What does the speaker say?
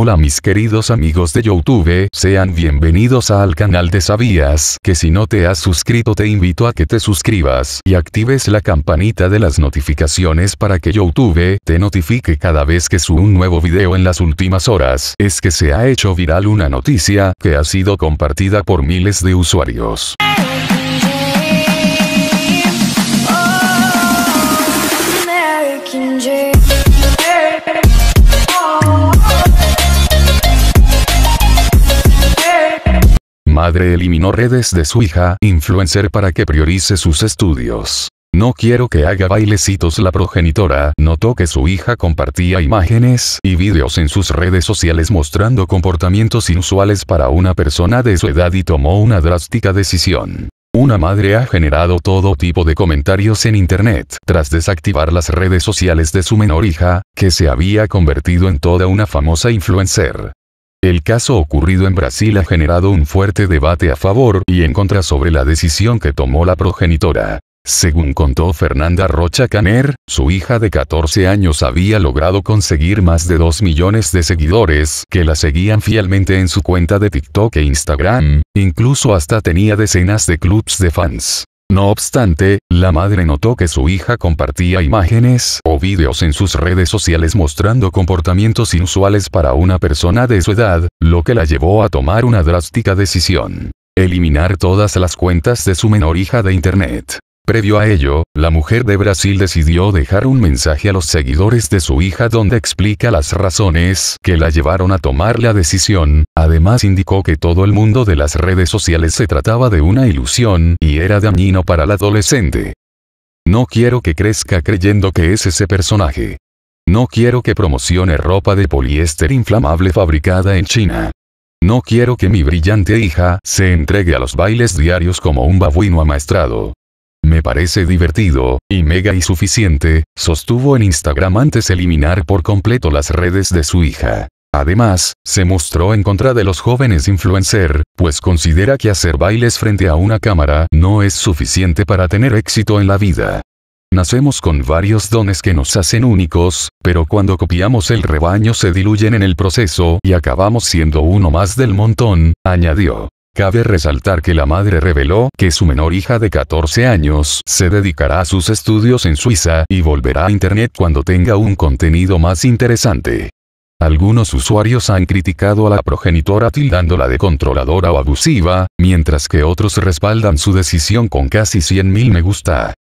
Hola mis queridos amigos de Youtube, sean bienvenidos al canal de Sabías que si no te has suscrito te invito a que te suscribas y actives la campanita de las notificaciones para que Youtube te notifique cada vez que suba un nuevo video en las últimas horas. Es que se ha hecho viral una noticia que ha sido compartida por miles de usuarios. madre eliminó redes de su hija, influencer para que priorice sus estudios. No quiero que haga bailecitos la progenitora, notó que su hija compartía imágenes y vídeos en sus redes sociales mostrando comportamientos inusuales para una persona de su edad y tomó una drástica decisión. Una madre ha generado todo tipo de comentarios en Internet tras desactivar las redes sociales de su menor hija, que se había convertido en toda una famosa influencer. El caso ocurrido en Brasil ha generado un fuerte debate a favor y en contra sobre la decisión que tomó la progenitora. Según contó Fernanda Rocha Caner, su hija de 14 años había logrado conseguir más de 2 millones de seguidores que la seguían fielmente en su cuenta de TikTok e Instagram, incluso hasta tenía decenas de clubs de fans. No obstante, la madre notó que su hija compartía imágenes o videos en sus redes sociales mostrando comportamientos inusuales para una persona de su edad, lo que la llevó a tomar una drástica decisión. Eliminar todas las cuentas de su menor hija de Internet. Previo a ello, la mujer de Brasil decidió dejar un mensaje a los seguidores de su hija donde explica las razones que la llevaron a tomar la decisión, además indicó que todo el mundo de las redes sociales se trataba de una ilusión y era dañino para la adolescente. No quiero que crezca creyendo que es ese personaje. No quiero que promocione ropa de poliéster inflamable fabricada en China. No quiero que mi brillante hija se entregue a los bailes diarios como un babuino amaestrado. Me parece divertido, y mega insuficiente, sostuvo en Instagram antes eliminar por completo las redes de su hija. Además, se mostró en contra de los jóvenes influencer, pues considera que hacer bailes frente a una cámara no es suficiente para tener éxito en la vida. Nacemos con varios dones que nos hacen únicos, pero cuando copiamos el rebaño se diluyen en el proceso y acabamos siendo uno más del montón, añadió. Cabe resaltar que la madre reveló que su menor hija de 14 años se dedicará a sus estudios en Suiza y volverá a Internet cuando tenga un contenido más interesante. Algunos usuarios han criticado a la progenitora tildándola de controladora o abusiva, mientras que otros respaldan su decisión con casi 100.000 me gusta.